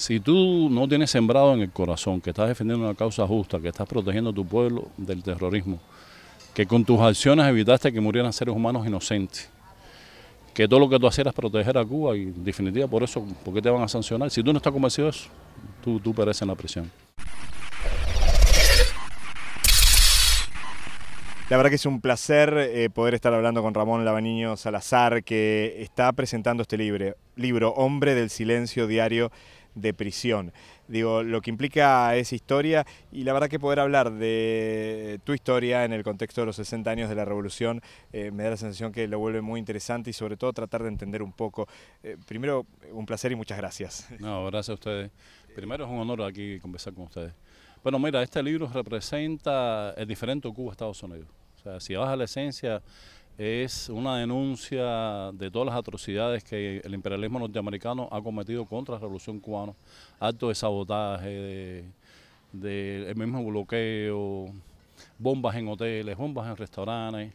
Si tú no tienes sembrado en el corazón que estás defendiendo una causa justa, que estás protegiendo a tu pueblo del terrorismo, que con tus acciones evitaste que murieran seres humanos inocentes, que todo lo que tú hacías era proteger a Cuba y en definitiva por eso, ¿por qué te van a sancionar? Si tú no estás convencido de eso, tú, pereces en la prisión. La verdad que es un placer eh, poder estar hablando con Ramón Lavaniño Salazar, que está presentando este libro, Hombre del Silencio Diario de prisión. Digo, lo que implica esa historia y la verdad que poder hablar de tu historia en el contexto de los 60 años de la revolución eh, me da la sensación que lo vuelve muy interesante y sobre todo tratar de entender un poco. Eh, primero, un placer y muchas gracias. No, gracias a ustedes. Primero es un honor aquí conversar con ustedes. Bueno, mira, este libro representa el diferente Cuba-Estados Unidos. O sea, si vas a la esencia es una denuncia de todas las atrocidades que el imperialismo norteamericano ha cometido contra la revolución cubana, actos de sabotaje, del de, mismo bloqueo, bombas en hoteles, bombas en restaurantes,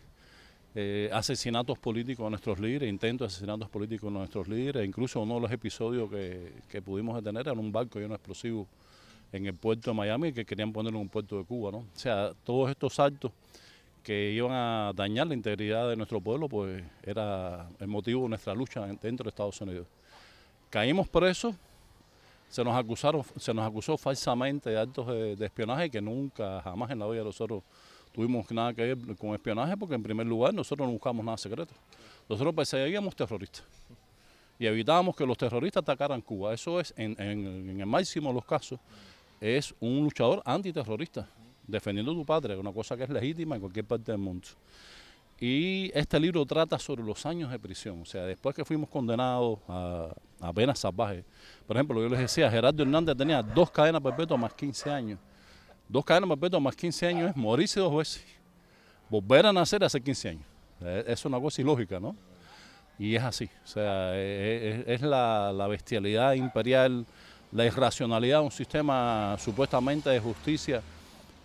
eh, asesinatos políticos a nuestros líderes, intentos de asesinatos políticos a nuestros líderes, incluso uno de los episodios que, pudimos detener era un barco y un explosivo en el puerto de Miami que querían ponerlo en un puerto de Cuba, ¿no? O sea, todos estos actos que iban a dañar la integridad de nuestro pueblo, pues era el motivo de nuestra lucha dentro de Estados Unidos. Caímos presos, se nos, acusaron, se nos acusó falsamente de actos de, espionaje que nunca, jamás en la vida nosotros tuvimos nada que ver con espionaje porque en primer lugar nosotros no buscamos nada secreto. Nosotros perseguíamos terroristas y evitábamos que los terroristas atacaran Cuba. Eso es, en, en el máximo de los casos, es un luchador antiterrorista defendiendo tu patria, una cosa que es legítima en cualquier parte del mundo. Y este libro trata sobre los años de prisión, o sea, después que fuimos condenados a, penas salvajes. Por ejemplo, yo les decía, Gerardo Hernández tenía dos cadenas perpetuas más 15 años. Dos cadenas perpetuas más 15 años es morirse dos veces, volver a nacer hace 15 años. E-, es una cosa ilógica, ¿no? Y es así, o sea, e-, e-, es, la bestialidad imperial, la irracionalidad de un sistema supuestamente de justicia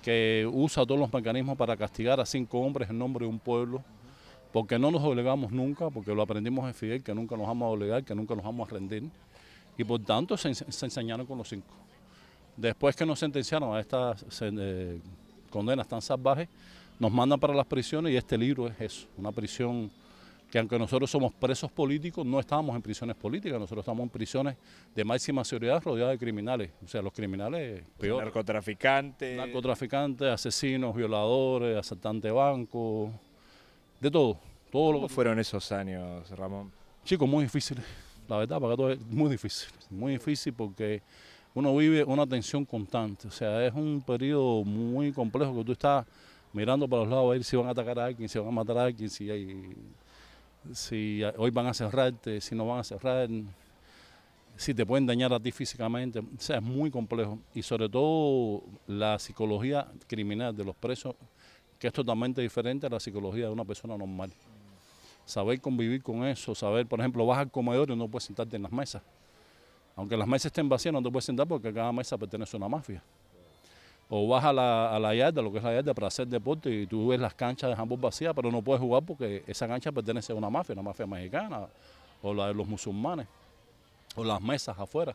que usa todos los mecanismos para castigar a cinco hombres en nombre de un pueblo, porque no nos obligamos nunca, porque lo aprendimos en Fidel, que nunca nos vamos a obligar, que nunca nos vamos a rendir, y por tanto se, enseñaron con los cinco. Después que nos sentenciaron a estas eh, condenas tan salvajes, nos mandan para las prisiones y este libro es eso, una prisión que aunque nosotros somos presos políticos, no estábamos en prisiones políticas, nosotros estamos en prisiones de máxima seguridad rodeadas de criminales, o sea, los criminales Narcotraficantes. Narcotraficantes, asesinos, violadores, asaltantes de bancos, de todo. todo fueron esos años, Ramón? Chicos, muy difíciles, la verdad, para todos es muy difícil, muy difícil porque uno vive una tensión constante, o sea, es un periodo muy complejo que tú estás mirando para los lados a ver si van a atacar a alguien, si van a matar a alguien, si hay si hoy van a cerrarte, si no van a cerrar, si te pueden dañar a ti físicamente. O sea, es muy complejo. Y sobre todo la psicología criminal de los presos, que es totalmente diferente a la psicología de una persona normal. Saber convivir con eso, saber, por ejemplo, vas al comedor y no puedes sentarte en las mesas. Aunque las mesas estén vacías, no te puedes sentar porque cada mesa pertenece a una mafia o vas a la, a la yarda, lo que es la yarda, para hacer deporte y tú ves las canchas de handball vacías, pero no puedes jugar porque esa cancha pertenece a una mafia, una mafia mexicana, o la de los musulmanes, o las mesas afuera.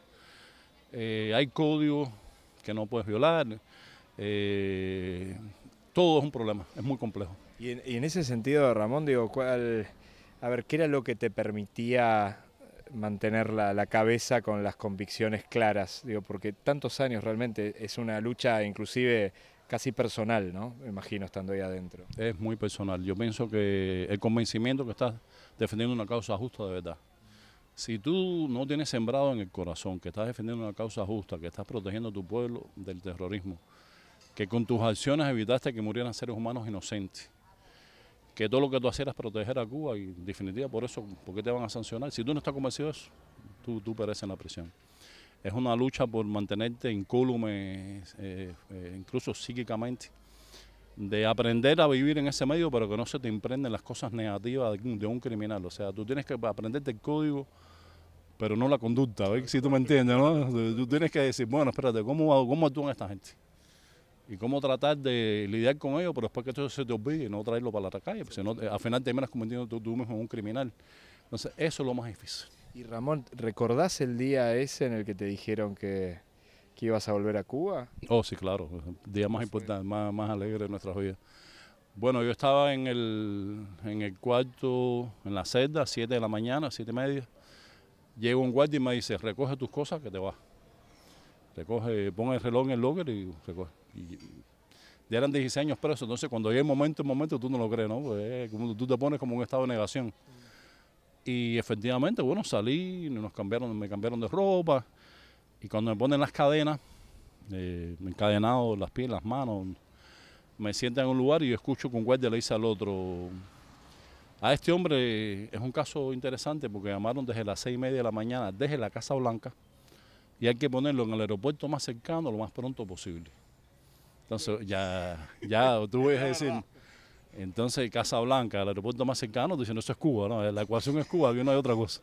Eh, hay códigos que no puedes violar. Eh, todo es un problema, es muy complejo. Y en, ese sentido, Ramón, digo, ¿cuál, a ver, ¿qué era lo que te permitía mantener la, cabeza con las convicciones claras, digo, porque tantos años realmente es una lucha inclusive casi personal, ¿no? Me imagino estando ahí adentro. Es muy personal. Yo pienso que el convencimiento que estás defendiendo una causa justa de verdad. Si tú no tienes sembrado en el corazón que estás defendiendo una causa justa, que estás protegiendo a tu pueblo del terrorismo, que con tus acciones evitaste que murieran seres humanos inocentes, que todo lo que tú hacías es proteger a Cuba y en definitiva por eso, ¿por qué te van a sancionar? Si tú no estás convencido de eso, tú, pereces en la prisión. Es una lucha por mantenerte incólume, eh, eh, incluso psíquicamente, de aprender a vivir en ese medio, pero que no se te imprenden las cosas negativas de, un criminal. O sea, tú tienes que aprenderte el código pero no la conducta, a ver si tú me entiendes, ¿no? Tú tienes que decir, bueno, espérate, ¿cómo, cómo actúan esta gente? y cómo tratar de lidiar con ellos, pero después que eso se te olvide, no traerlo para la calle, porque si no, eh, al final terminas convirtiendo tú mismo en un criminal. Entonces, eso es lo más difícil. Y Ramón, ¿recordás el día ese en el que te dijeron que, ibas a volver a Cuba? Oh, sí, claro, día más importante, más, más alegre de nuestras vidas. Bueno, yo estaba en el, en el cuarto, en la celda, a 7 de la mañana, 7 y media. Llega un guardia y me dice, recoge tus cosas que te vas. Recoge, pon el reloj en el locker y recoge. Y ya eran 16 años presos, entonces cuando llega el momento, el momento tú no lo crees, ¿no? Pues, eh, tú te pones como un estado de negación. Y efectivamente, bueno, salí, nos cambiaron, me cambiaron de ropa, y cuando me ponen las cadenas, eh, encadenado las pies, las manos, me siento en un lugar y yo escucho que un guardia le dice al otro, a este hombre eh, es un caso interesante porque llamaron desde las seis y media de la mañana desde la Casa Blanca y hay que ponerlo en el aeropuerto más cercano lo más pronto posible. Entonces ya, ya tú ves decir, entonces Casa Blanca, el aeropuerto más cercano, tú dices, no, eso es Cuba, ¿no? La ecuación es Cuba, aquí no hay otra cosa.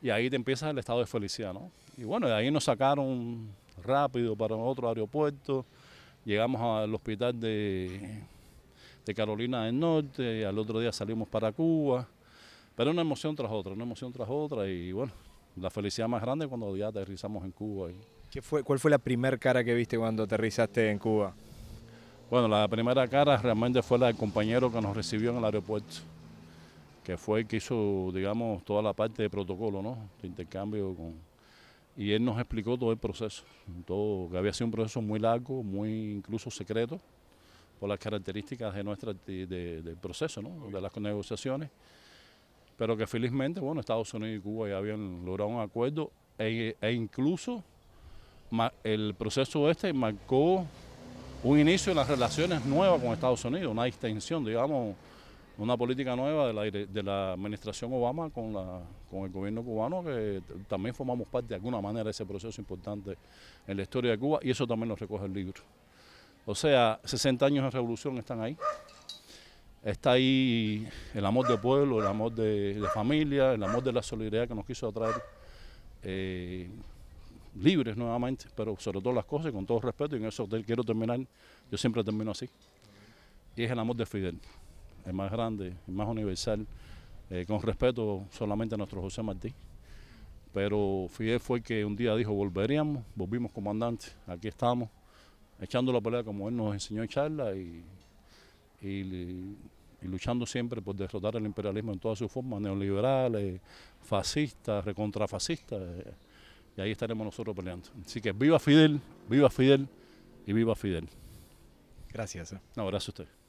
Y ahí te empieza el estado de felicidad, ¿no? Y bueno, de ahí nos sacaron rápido para otro aeropuerto, llegamos al hospital de, Carolina del Norte, al otro día salimos para Cuba, pero una emoción tras otra, una emoción tras otra, y bueno, la felicidad más grande cuando ya aterrizamos en Cuba. Y, ¿Qué fue, ¿Cuál fue la primera cara que viste cuando aterrizaste en Cuba? Bueno, la primera cara realmente fue la del compañero que nos recibió en el aeropuerto, que fue el que hizo, digamos, toda la parte de protocolo, ¿no? De intercambio con... Y él nos explicó todo el proceso, todo, que había sido un proceso muy largo, muy incluso secreto, por las características de nuestra, del proceso, ¿no? De las negociaciones. Pero que felizmente, bueno, Estados Unidos y Cuba ya habían logrado un acuerdo e, e incluso el proceso este marcó un inicio en las relaciones nuevas con Estados Unidos, una extensión, digamos, una política nueva de la, de la administración Obama con, la, con el gobierno cubano, que también formamos parte de alguna manera de ese proceso importante en la historia de Cuba, y eso también lo recoge el libro. O sea, 60 años de revolución están ahí. Está ahí el amor de pueblo, el amor de, familia, el amor de la solidaridad que nos quiso atraer. Eh, libres nuevamente, pero sobre todas las cosas, con todo respeto, y en eso quiero terminar, yo siempre termino así, y es el amor de Fidel, el más grande, el más universal, eh, con respeto solamente a nuestro José Martí, pero Fidel fue que un día dijo, volveríamos, volvimos comandantes... aquí estamos, echando la pelea como él nos enseñó en charla y, luchando siempre por derrotar el imperialismo en todas sus formas, neoliberales, fascistas, recontrafascistas. Eh, y ahí estaremos nosotros peleando. Así que viva Fidel, viva Fidel y viva Fidel. Gracias. No, eh. Un abrazo a usted.